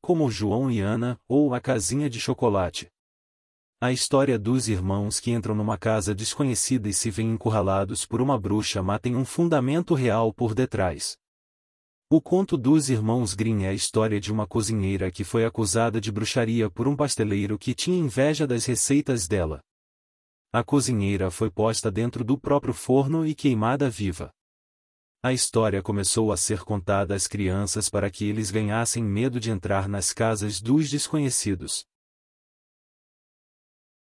como João e Ana, ou A Casinha de Chocolate. A história dos irmãos que entram numa casa desconhecida e se veem encurralados por uma bruxa má tem um fundamento real por detrás. O conto dos irmãos Grimm é a história de uma cozinheira que foi acusada de bruxaria por um pasteleiro que tinha inveja das receitas dela. A cozinheira foi posta dentro do próprio forno e queimada viva. A história começou a ser contada às crianças para que eles ganhassem medo de entrar nas casas dos desconhecidos,